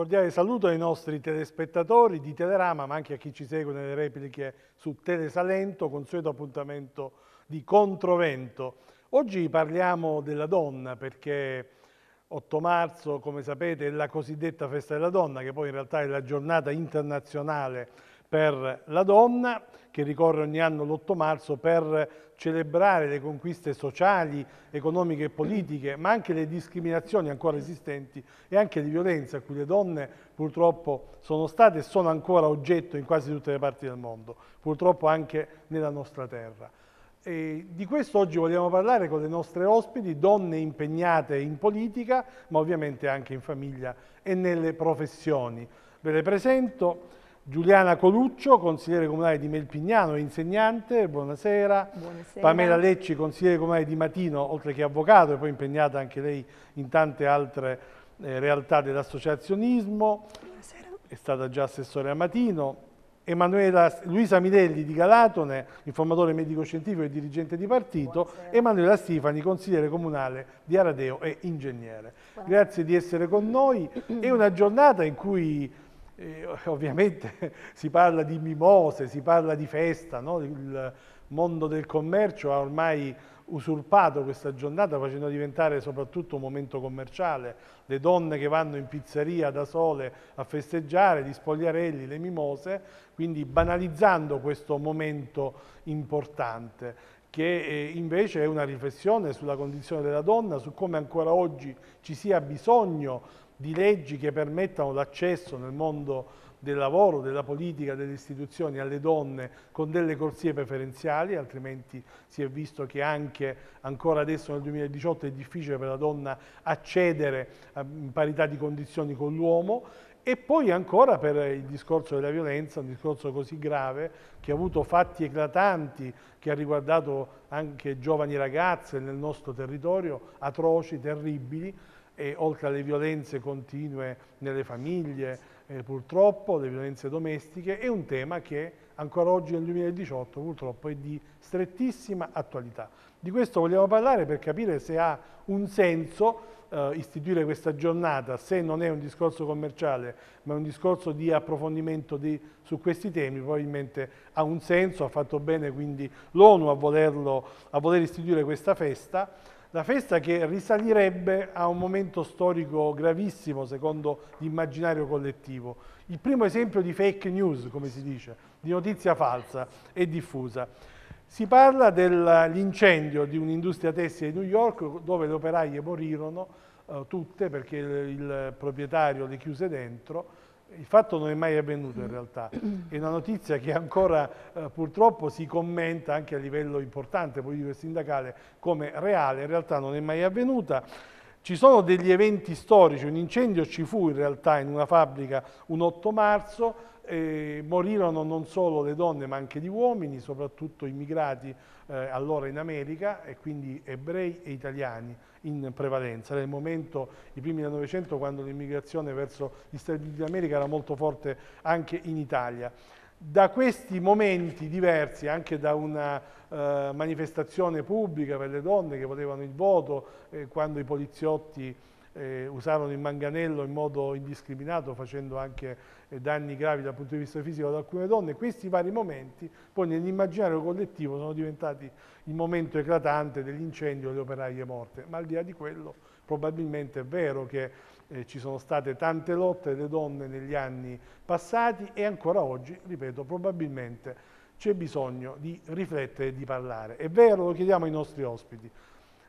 cordiale saluto ai nostri telespettatori di Telerama, ma anche a chi ci segue nelle repliche su Telesalento, consueto appuntamento di Controvento. Oggi parliamo della donna perché 8 marzo, come sapete, è la cosiddetta festa della donna, che poi in realtà è la giornata internazionale per la donna, che ricorre ogni anno l'8 marzo per celebrare le conquiste sociali, economiche e politiche, ma anche le discriminazioni ancora esistenti e anche le violenze a cui le donne purtroppo sono state e sono ancora oggetto in quasi tutte le parti del mondo, purtroppo anche nella nostra terra. E di questo oggi vogliamo parlare con le nostre ospiti, donne impegnate in politica, ma ovviamente anche in famiglia e nelle professioni. Ve le presento, Giuliana Coluccio, consigliere comunale di Melpignano, insegnante, buonasera. buonasera. Pamela Lecci, consigliere comunale di Matino, oltre che avvocato e poi impegnata anche lei in tante altre eh, realtà dell'associazionismo. Buonasera. È stata già assessore a Matino. Emanuela, Luisa Midelli di Galatone, informatore medico-scientifico e dirigente di partito, Buonasera. Emanuela Stifani, consigliere comunale di Aradeo e ingegnere. Buonasera. Grazie di essere con noi. È una giornata in cui eh, ovviamente si parla di mimose, si parla di festa, no? il mondo del commercio ha ormai usurpato questa giornata facendo diventare soprattutto un momento commerciale, le donne che vanno in pizzeria da sole a festeggiare, gli spogliarelli, le mimose, quindi banalizzando questo momento importante che eh, invece è una riflessione sulla condizione della donna, su come ancora oggi ci sia bisogno di leggi che permettano l'accesso nel mondo del lavoro, della politica, delle istituzioni alle donne con delle corsie preferenziali, altrimenti si è visto che anche ancora adesso nel 2018 è difficile per la donna accedere eh, in parità di condizioni con l'uomo e poi ancora per il discorso della violenza, un discorso così grave che ha avuto fatti eclatanti, che ha riguardato anche giovani ragazze nel nostro territorio, atroci, terribili, e oltre alle violenze continue nelle famiglie, eh, purtroppo, le violenze domestiche, è un tema che ancora oggi nel 2018 purtroppo è di strettissima attualità. Di questo vogliamo parlare per capire se ha un senso eh, istituire questa giornata, se non è un discorso commerciale ma un discorso di approfondimento di, su questi temi, probabilmente ha un senso, ha fatto bene quindi l'ONU a, a voler istituire questa festa, la festa che risalirebbe a un momento storico gravissimo secondo l'immaginario collettivo. Il primo esempio di fake news, come si dice, di notizia falsa e diffusa. Si parla dell'incendio di un'industria tessile di New York dove le operaie morirono eh, tutte perché il, il proprietario le chiuse dentro il fatto non è mai avvenuto in realtà, è una notizia che ancora eh, purtroppo si commenta anche a livello importante politico e sindacale come reale, in realtà non è mai avvenuta. Ci sono degli eventi storici, un incendio ci fu in realtà in una fabbrica un 8 marzo, eh, morirono non solo le donne ma anche gli uomini, soprattutto immigrati eh, allora in America e quindi ebrei e italiani in prevalenza. Nel momento, i primi del Novecento, quando l'immigrazione verso gli Stati Uniti d'America era molto forte anche in Italia. Da questi momenti diversi, anche da una eh, manifestazione pubblica per le donne che volevano il voto, eh, quando i poliziotti eh, usarono il manganello in modo indiscriminato facendo anche eh, danni gravi dal punto di vista fisico ad alcune donne, questi vari momenti poi nell'immaginario collettivo sono diventati il momento eclatante dell'incendio e delle operaie morte, ma al di là di quello probabilmente è vero che eh, ci sono state tante lotte delle donne negli anni passati e ancora oggi, ripeto, probabilmente c'è bisogno di riflettere e di parlare. È vero, lo chiediamo ai nostri ospiti,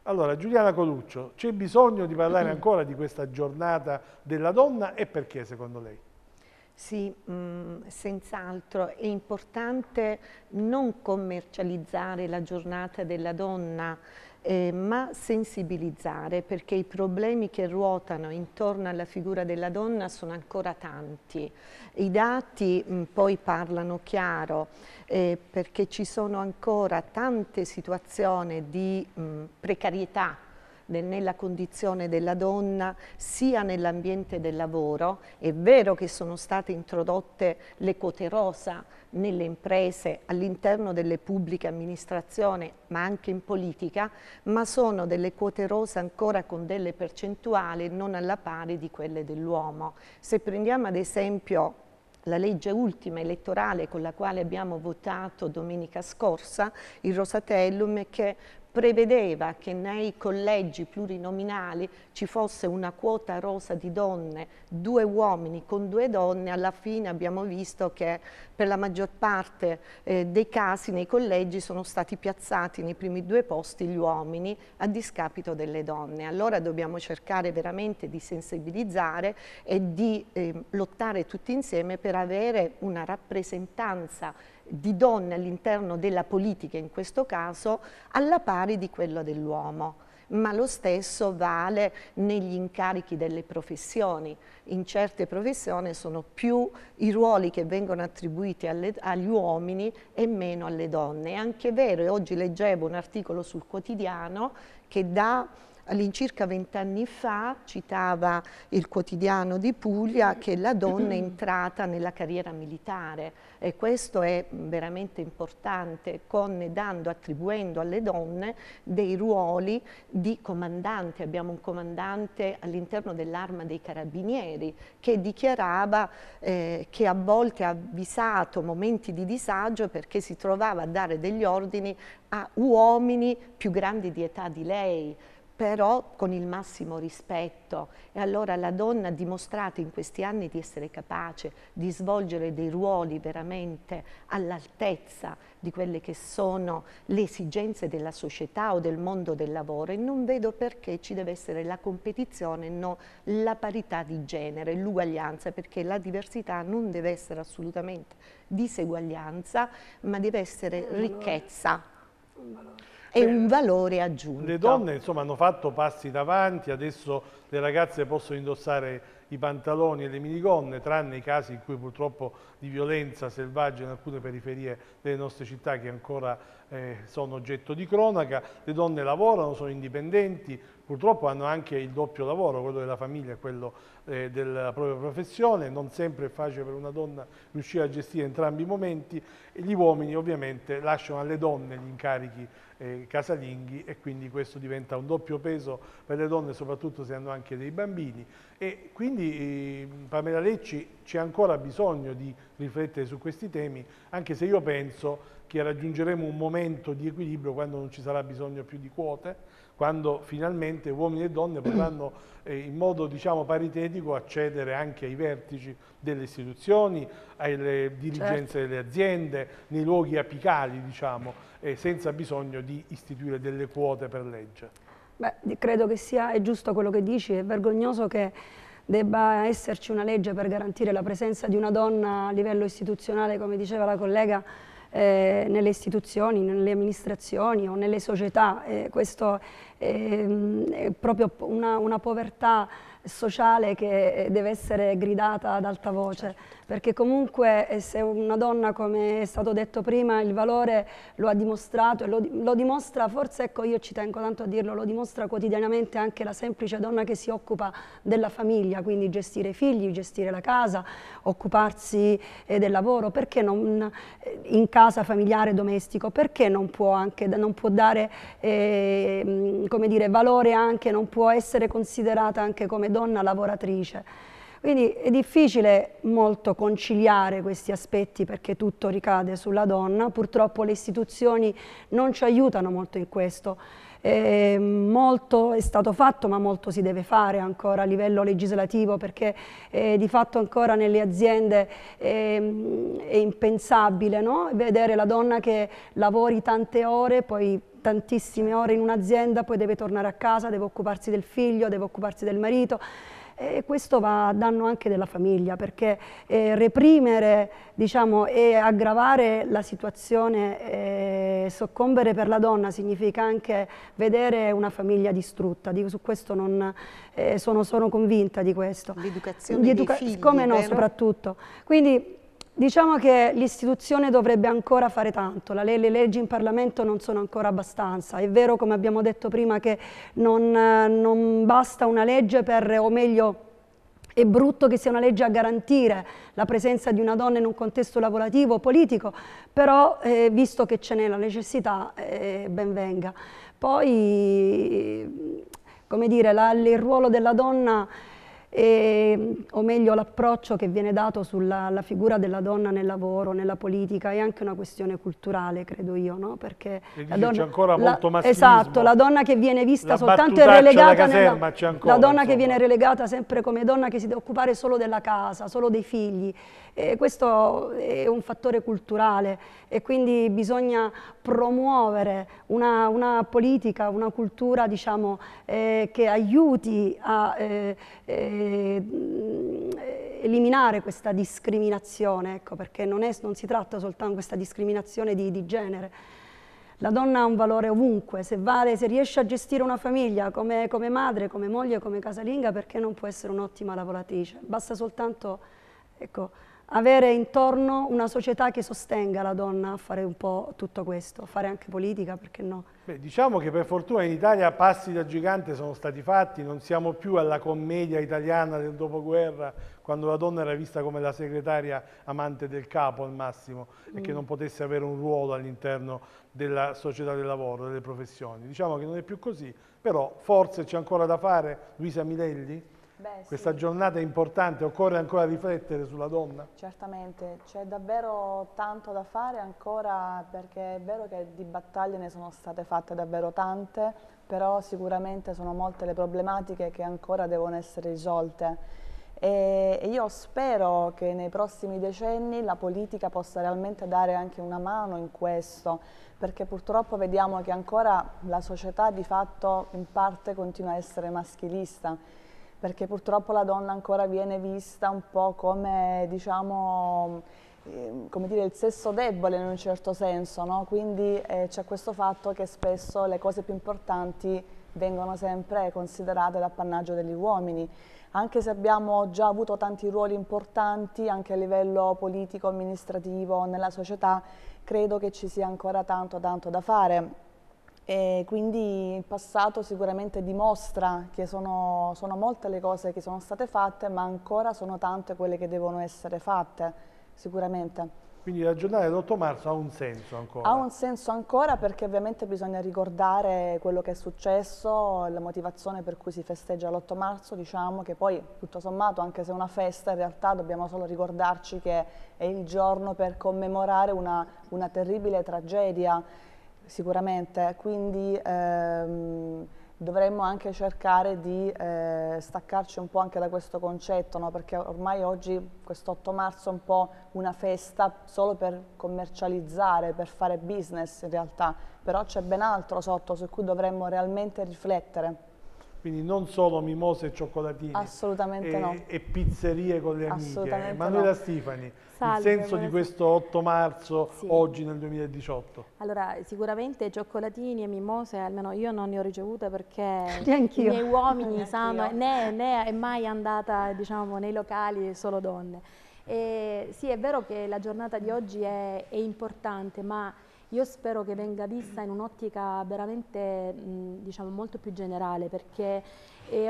allora, Giuliana Coluccio, c'è bisogno di parlare ancora di questa giornata della donna e perché secondo lei? Sì, mm, senz'altro è importante non commercializzare la giornata della donna, eh, ma sensibilizzare perché i problemi che ruotano intorno alla figura della donna sono ancora tanti. I dati mh, mm, poi parlano chiaro eh, perché ci sono ancora tante situazioni di mh, mm, precarietà nella condizione della donna sia nell'ambiente del lavoro. È vero che sono state introdotte le quote rosa nelle imprese, all'interno delle pubbliche amministrazioni, ma anche in politica, ma sono delle quote rosa ancora con delle percentuali non alla pari di quelle dell'uomo. Se prendiamo ad esempio la legge ultima elettorale con la quale abbiamo votato domenica scorsa, il Rosatellum, che prevedeva che nei collegi plurinominali ci fosse una quota rosa di donne, due uomini con due donne, alla fine abbiamo visto che per la maggior parte eh, dei casi nei collegi sono stati piazzati nei primi due posti gli uomini a discapito delle donne. Allora dobbiamo cercare veramente di sensibilizzare e di eh, lottare tutti insieme per avere una rappresentanza di donne all'interno della politica in questo caso alla pari di quello dell'uomo ma lo stesso vale negli incarichi delle professioni. In certe professioni sono più i ruoli che vengono attribuiti alle, agli uomini e meno alle donne. È anche vero, e oggi leggevo un articolo sul quotidiano che dà all'incirca vent'anni fa citava il quotidiano di Puglia che la donna è mm-hmm. entrata nella carriera militare e questo è veramente importante con, dando, attribuendo alle donne dei ruoli di comandante. Abbiamo un comandante all'interno dell'arma dei carabinieri che dichiarava eh, che a volte ha avvisato momenti di disagio perché si trovava a dare degli ordini a uomini più grandi di età di lei però con il massimo rispetto. E allora la donna ha dimostrato in questi anni di essere capace di svolgere dei ruoli veramente all'altezza di quelle che sono le esigenze della società o del mondo del lavoro e non vedo perché ci deve essere la competizione, no la parità di genere, l'uguaglianza, perché la diversità non deve essere assolutamente diseguaglianza, ma deve essere ricchezza è un valore aggiunto. Le donne insomma, hanno fatto passi davanti, adesso le ragazze possono indossare i pantaloni e le minigonne, tranne i casi in cui purtroppo di violenza selvaggia in alcune periferie delle nostre città che ancora eh, sono oggetto di cronaca. Le donne lavorano, sono indipendenti, purtroppo hanno anche il doppio lavoro, quello della famiglia e quello eh, della propria professione, non sempre è facile per una donna riuscire a gestire entrambi i momenti e gli uomini ovviamente lasciano alle donne gli incarichi eh, casalinghi e quindi questo diventa un doppio peso per le donne soprattutto se hanno anche dei bambini. E quindi ehm, Pamela Lecci c'è ancora bisogno di riflettere su questi temi, anche se io penso che raggiungeremo un momento di equilibrio quando non ci sarà bisogno più di quote, quando finalmente uomini e donne potranno eh, in modo diciamo, paritetico accedere anche ai vertici delle istituzioni, alle dirigenze certo. delle aziende, nei luoghi apicali, diciamo, eh, senza bisogno di istituire delle quote per legge. Beh, credo che sia giusto quello che dici, è vergognoso che debba esserci una legge per garantire la presenza di una donna a livello istituzionale, come diceva la collega, eh, nelle istituzioni, nelle amministrazioni o nelle società. Eh, questo è, mm, è proprio una, una povertà sociale che deve essere gridata ad alta voce, certo. perché comunque eh, se una donna, come è stato detto prima, il valore lo ha dimostrato e lo, lo, dimostra, forse ecco io ci tengo tanto a dirlo, lo dimostra quotidianamente anche la semplice donna che si occupa della famiglia, quindi gestire i figli, gestire la casa, occuparsi eh, del lavoro, perché non eh, in casa familiare, domestico, perché non può, anche, non può dare eh, come dire, valore anche, non può essere considerata anche come donna lavoratrice. Quindi è difficile molto conciliare questi aspetti perché tutto ricade sulla donna, purtroppo le istituzioni non ci aiutano molto in questo. Eh, molto è stato fatto ma molto si deve fare ancora a livello legislativo perché eh, di fatto ancora nelle aziende eh, è impensabile no? vedere la donna che lavori tante ore poi tantissime ore in un'azienda, poi deve tornare a casa, deve occuparsi del figlio, deve occuparsi del marito e questo va a danno anche della famiglia perché eh, reprimere diciamo, e aggravare la situazione eh, soccombere per la donna significa anche vedere una famiglia distrutta, Dico, su questo non, eh, sono, sono, convinta di questo. L'educazione di educa- dei figli, Come no, vero? soprattutto. Quindi Diciamo che l'istituzione dovrebbe ancora fare tanto, le, le leggi in Parlamento non sono ancora abbastanza, è vero come abbiamo detto prima che non, non basta una legge per, o meglio è brutto che sia una legge a garantire la presenza di una donna in un contesto lavorativo o politico, però eh, visto che ce n'è la necessità, eh, ben venga. Poi, come dire, la, il ruolo della donna e, o meglio l'approccio che viene dato sulla figura della donna nel lavoro, nella politica, è anche una questione culturale, credo io, no? perché la donna, c'è ancora la, molto maschilismo. Esatto, la donna che viene vista la soltanto e relegata, caserma, nella, ancora, la donna insomma. che viene relegata sempre come donna che si deve occupare solo della casa, solo dei figli, e questo è un fattore culturale e quindi bisogna promuovere una, una politica, una cultura diciamo, eh, che aiuti a... Eh, eh, eh, eliminare questa discriminazione, ecco, perché non, è, non, si tratta soltanto di questa discriminazione di, di, genere. La donna ha un valore ovunque, se, vale, se riesce a gestire una famiglia come, come madre, come moglie, come casalinga, perché non può essere un'ottima lavoratrice? Basta soltanto... Ecco, avere intorno una società che sostenga la donna a fare un po' tutto questo, a fare anche politica, perché no? Beh, diciamo che per fortuna in Italia passi da gigante sono stati fatti, non siamo più alla commedia italiana del dopoguerra, quando la donna era vista come la segretaria amante del capo al massimo mm. e che mm. non potesse avere un ruolo all'interno della società del lavoro, delle professioni. Diciamo che non è più così, però forse c'è ancora da fare, Luisa Minelli? Beh, Questa sì. giornata è importante, occorre ancora riflettere sulla donna? Certamente, c'è davvero tanto da fare ancora perché è vero che di battaglie ne sono state fatte davvero tante, però sicuramente sono molte le problematiche che ancora devono essere risolte e io spero che nei prossimi decenni la politica possa realmente dare anche una mano in questo perché purtroppo vediamo che ancora la società di fatto in parte continua a essere maschilista perché purtroppo la donna ancora viene vista un po' come, diciamo, ehm, come dire, il sesso debole in un certo senso, no? quindi eh, c'è questo fatto che spesso le cose più importanti vengono sempre considerate l'appannaggio degli uomini. Anche se abbiamo già avuto tanti ruoli importanti, anche a livello politico, amministrativo, nella società, credo che ci sia ancora tanto, tanto da fare e quindi il passato sicuramente dimostra che sono, sono molte le cose che sono state fatte, ma ancora sono tante quelle che devono essere fatte, sicuramente. Quindi la giornata dell'8 marzo ha un senso ancora? Ha un senso ancora perché ovviamente bisogna ricordare quello che è successo, la motivazione per cui si festeggia l'8 marzo, diciamo che poi tutto sommato anche se è una festa in realtà dobbiamo solo ricordarci che è il giorno per commemorare una, una terribile tragedia Sicuramente, quindi ehm, dovremmo anche cercare di eh, staccarci un po' anche da questo concetto, no? perché ormai oggi, questo 8 marzo, è un po' una festa solo per commercializzare, per fare business in realtà, però c'è ben altro sotto su cui dovremmo realmente riflettere quindi non solo mimose e cioccolatini e, no. e, pizzerie con le amiche, Emanuela no. Stefani, il senso di questo 8 marzo sì. oggi nel 2018? Allora sicuramente cioccolatini e mimose almeno io non ne ho ricevute perché i miei uomini sanno, né, né è mai andata diciamo, nei locali solo donne. E, sì è vero che la giornata di oggi è, è importante ma io spero che venga vista in un'ottica veramente diciamo, molto più generale perché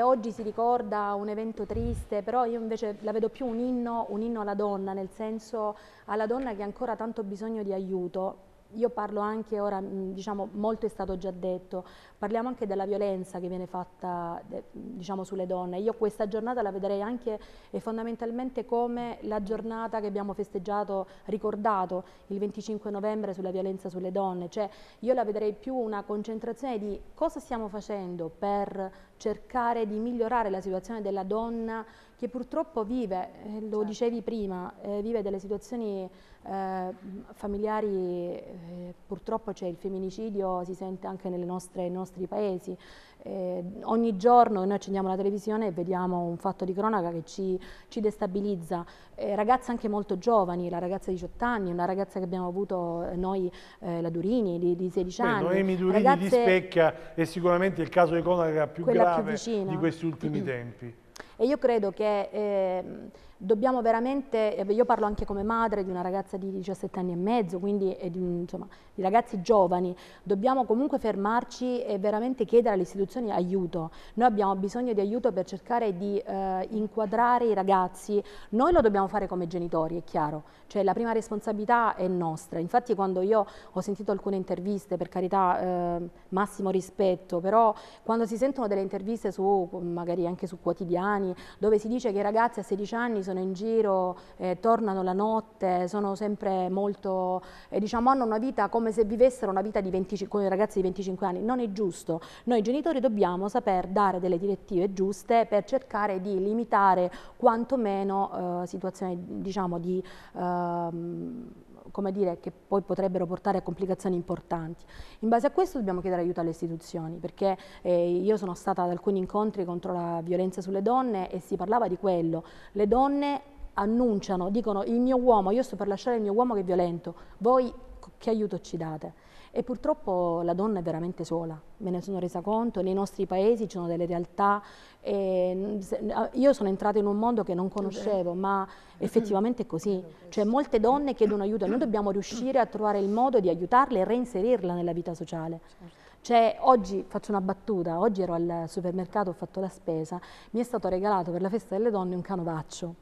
oggi si ricorda un evento triste, però io invece la vedo più un inno, un inno alla donna, nel senso alla donna che ha ancora tanto bisogno di aiuto io parlo anche ora, diciamo, molto è stato già detto, parliamo anche della violenza che viene fatta diciamo, sulle donne. Io questa giornata la vedrei anche e fondamentalmente come la giornata che abbiamo festeggiato, ricordato il 25 novembre sulla violenza sulle donne. Cioè io la vedrei più una concentrazione di cosa stiamo facendo per cercare di migliorare la situazione della donna che purtroppo vive, eh, lo certo. dicevi prima, eh, vive delle situazioni eh, familiari, eh, purtroppo c'è il femminicidio, si sente anche nostre, nei nostri paesi. Eh, ogni giorno noi accendiamo la televisione e vediamo un fatto di cronaca che ci, ci destabilizza. ragazze anche molto giovani, la ragazza di 18 anni, una ragazza che abbiamo avuto noi, la Durini, di, di 16 Beh, anni. Noemi Durini ragazze, di Specchia è sicuramente il caso di cronaca più grave più di questi ultimi tempi. E io credo che... Eh, dobbiamo veramente, eh, io parlo anche come madre di una ragazza di 17 anni e mezzo, quindi di, insomma, di, ragazzi giovani, dobbiamo comunque fermarci e veramente chiedere alle istituzioni aiuto. Noi abbiamo bisogno di aiuto per cercare di eh, inquadrare i ragazzi, noi lo dobbiamo fare come genitori, è chiaro, cioè la prima responsabilità è nostra. Infatti quando io ho sentito alcune interviste, per carità, eh, massimo rispetto, però quando si sentono delle interviste su, magari anche su quotidiani, dove si dice che i ragazzi a 16 anni sono sono in giro, eh, tornano la notte, sono sempre molto, eh, diciamo, hanno una vita come se vivessero una vita di 25, con i ragazzi di 25 anni. Non è giusto. Noi genitori dobbiamo saper dare delle direttive giuste per cercare di limitare quantomeno eh, situazioni, diciamo, di... Ehm, come dire, che poi potrebbero portare a complicazioni importanti. In base a questo dobbiamo chiedere aiuto alle istituzioni, perché eh, io sono stata ad alcuni incontri contro la violenza sulle donne e si parlava di quello. Le donne annunciano, dicono il mio uomo, io sto per lasciare il mio uomo che è violento, voi che aiuto ci date? E purtroppo la donna è veramente sola, me ne sono resa conto, nei nostri paesi ci sono delle realtà, e mm, ah, io sono entrata in un mondo che non conoscevo, ma effettivamente è così, cioè molte donne chiedono aiuto e noi dobbiamo riuscire a trovare il modo di aiutarle e reinserirla nella vita sociale. Certo. Cioè, oggi faccio una battuta, oggi ero al supermercato, ho fatto la spesa, mi è stato regalato per la festa delle donne un canovaccio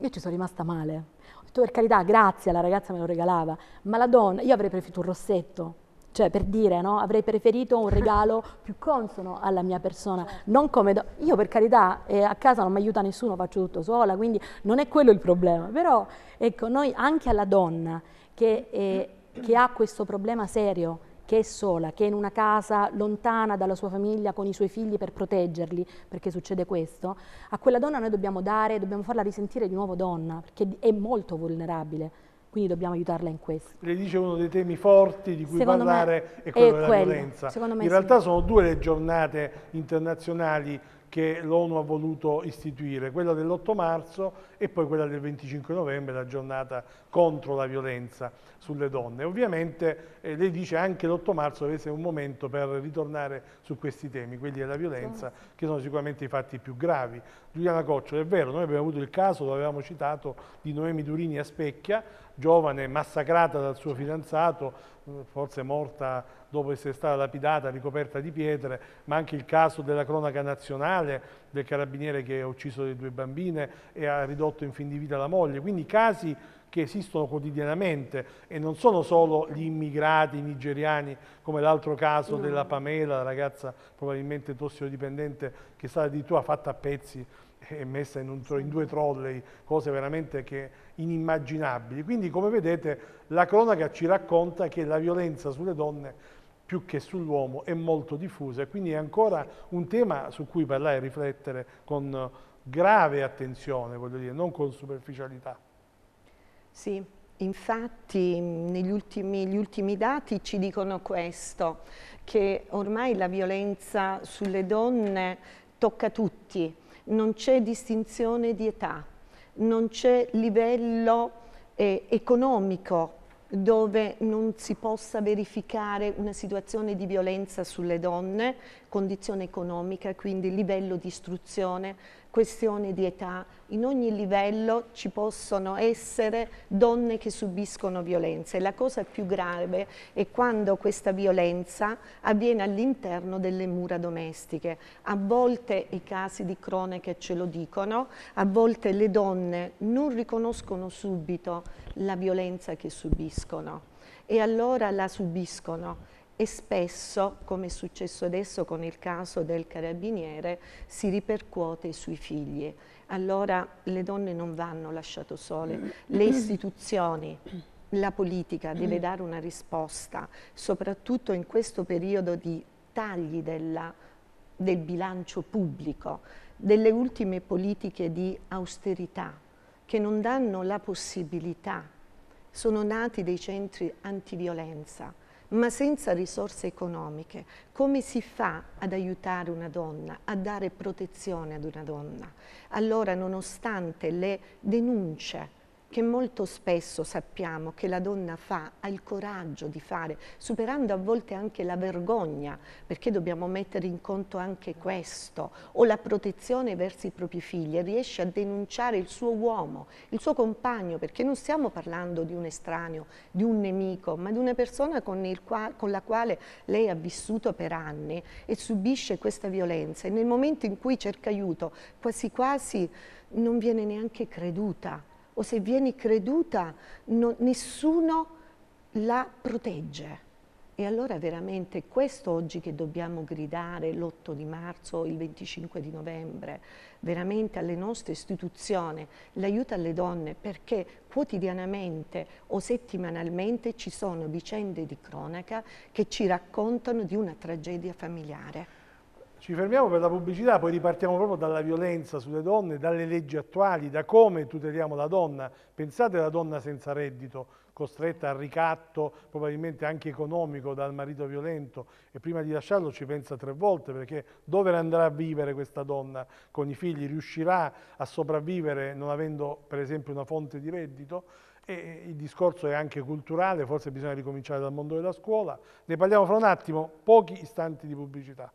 io ci sono rimasta male. Ho detto per carità, grazie, la ragazza me lo regalava, ma la donna, io avrei preferito un rossetto, cioè per dire, no? avrei preferito un regalo più consono alla mia persona, non come do- io per carità eh, a casa non mi aiuta nessuno, faccio tutto sola, quindi non è quello il problema, però ecco, noi anche alla donna che, eh, che ha questo problema serio che è sola, che è in una casa lontana dalla sua famiglia con i suoi figli per proteggerli, perché succede questo, a quella donna noi dobbiamo dare, dobbiamo farla risentire di nuovo donna, perché è molto vulnerabile quindi dobbiamo aiutarla in questo. Lei dice uno dei temi forti di cui Secondo parlare è quello è della quello. violenza. in realtà sono due le giornate internazionali che l'ONU ha voluto istituire, quella dell'8 marzo e poi quella del 25 novembre, la giornata contro la violenza sulle donne. Ovviamente eh, lei dice anche l'8 marzo deve essere un momento per ritornare su questi temi, quelli della violenza, che sono sicuramente i fatti più gravi. Giuliana Coccio, è vero, noi abbiamo avuto il caso, lo avevamo citato, di Noemi Durini a Specchia, giovane massacrata dal suo fidanzato, forse morta dopo essere stata lapidata, ricoperta di pietre, ma anche il caso della cronaca nazionale del carabiniere che ha ucciso le due bambine e ha ridotto in fin di vita la moglie. Quindi casi che esistono quotidianamente e non sono solo gli immigrati nigeriani come l'altro caso no. della Pamela, la ragazza probabilmente tossicodipendente che è stata addirittura fatta a pezzi e messa in, un, in due trolley, cose veramente che, inimmaginabili. Quindi come vedete la cronaca ci racconta che la violenza sulle donne più che sull'uomo è molto diffusa e quindi è ancora un tema su cui parlare e riflettere con grave attenzione, voglio dire, non con superficialità. Sì, infatti negli ultimi, gli ultimi dati ci dicono questo, che ormai la violenza sulle donne tocca tutti, non c'è distinzione di età, non c'è livello eh, economico dove non si possa verificare una situazione di violenza sulle donne, condizione economica, quindi livello di istruzione, questione di età. In ogni livello ci possono essere donne che subiscono violenza e la cosa più grave è quando questa violenza avviene all'interno delle mura domestiche. A volte i casi di cronache ce lo dicono, a volte le donne non riconoscono subito la violenza che subiscono e allora la subiscono e spesso, come è successo adesso con il caso del carabiniere, si ripercuote sui figli. Allora le donne non vanno lasciate sole, le istituzioni la politica deve dare una risposta, soprattutto in questo periodo di tagli della, del bilancio pubblico, delle ultime politiche di austerità che non danno la possibilità. Sono nati dei centri antiviolenza, ma senza risorse economiche, come si fa ad aiutare una donna, a dare protezione ad una donna? Allora, nonostante le denunce che molto spesso sappiamo che la donna fa, ha il coraggio di fare, superando a volte anche la vergogna, perché dobbiamo mettere in conto anche questo, o la protezione verso i propri figli, e riesce a denunciare il suo uomo, il suo compagno, perché non stiamo parlando di un estraneo, di un nemico, ma di una persona con, qua, con la quale lei ha vissuto per anni e subisce questa violenza e nel momento in cui cerca aiuto quasi quasi non viene neanche creduta o se vieni creduta, no, nessuno la protegge. E allora veramente questo oggi che dobbiamo gridare l'8 di marzo, il 25 di novembre, veramente alle nostre istituzioni, l'aiuto alle donne, perché quotidianamente o settimanalmente ci sono vicende di cronaca che ci raccontano di una tragedia familiare. Ci fermiamo per la pubblicità, poi ripartiamo proprio dalla violenza sulle donne, dalle leggi attuali, da come tuteliamo la donna. Pensate alla donna senza reddito, costretta al ricatto, probabilmente anche economico, dal marito violento e prima di lasciarlo ci pensa tre volte perché dove andrà a vivere questa donna con i figli? Riuscirà a sopravvivere non avendo per esempio una fonte di reddito? E il discorso è anche culturale, forse bisogna ricominciare dal mondo della scuola. Ne parliamo fra un attimo, pochi istanti di pubblicità.